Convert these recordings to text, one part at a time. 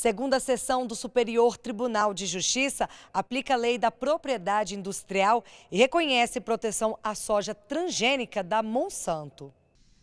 Segunda sessão do Superior Tribunal de Justiça aplica a lei da propriedade industrial e reconhece proteção à soja transgênica da Monsanto.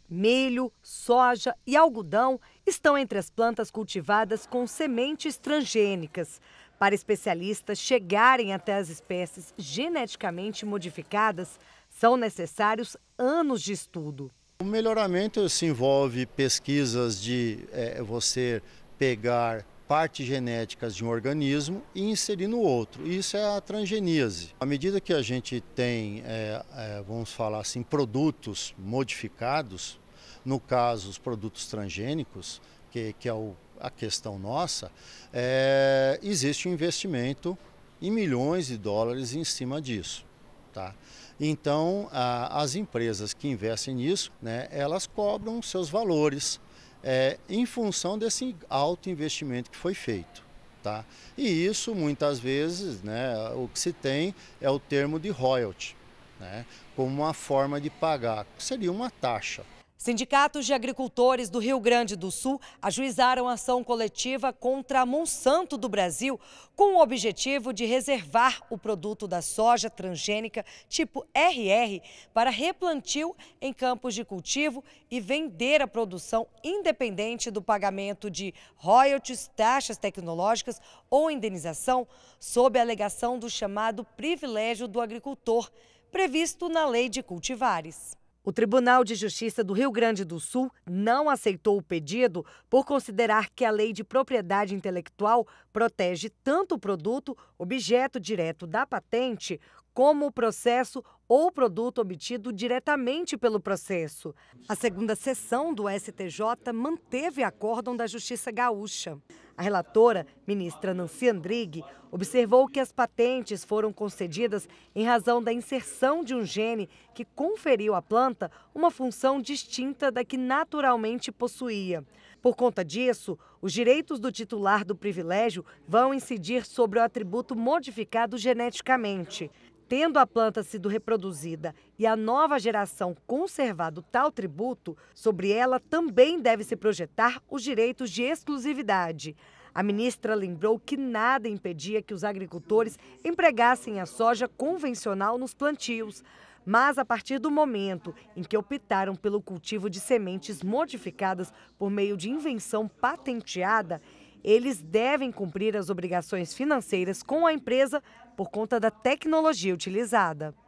Milho, soja e algodão estão entre as plantas cultivadas com sementes transgênicas. Para especialistas chegarem até as espécies geneticamente modificadas, são necessários anos de estudo. O melhoramento se envolve pesquisas de é, você pegar partes genéticas de um organismo e inserir no outro. Isso é a transgenese. À medida que a gente tem, é, é, vamos falar assim, produtos modificados, no caso os produtos transgênicos, que, que é o, a questão nossa, é, existe um investimento em milhões de dólares em cima disso. Tá? Então, a, as empresas que investem nisso, né, elas cobram seus valores é, em função desse alto investimento que foi feito. Tá? E isso, muitas vezes, né, o que se tem é o termo de royalty, né, como uma forma de pagar, seria uma taxa. Sindicatos de agricultores do Rio Grande do Sul ajuizaram ação coletiva contra a Monsanto do Brasil com o objetivo de reservar o produto da soja transgênica tipo RR para replantio em campos de cultivo e vender a produção independente do pagamento de royalties, taxas tecnológicas ou indenização, sob a alegação do chamado privilégio do agricultor, previsto na Lei de Cultivares. O Tribunal de Justiça do Rio Grande do Sul não aceitou o pedido por considerar que a lei de propriedade intelectual protege tanto o produto, objeto direto da patente, como o processo ou produto obtido diretamente pelo processo. A segunda sessão do STJ manteve acórdão da Justiça Gaúcha. A relatora, ministra Nancy Andrighi, observou que as patentes foram concedidas em razão da inserção de um gene que conferiu à planta uma função distinta da que naturalmente possuía. Por conta disso, os direitos do titular do privilégio vão incidir sobre o atributo modificado geneticamente. Tendo a planta sido reproduzida e a nova geração conservado tal tributo, sobre ela também deve se projetar os direitos de exclusividade. A ministra lembrou que nada impedia que os agricultores empregassem a soja convencional nos plantios. Mas a partir do momento em que optaram pelo cultivo de sementes modificadas por meio de invenção patenteada, eles devem cumprir as obrigações financeiras com a empresa por conta da tecnologia utilizada.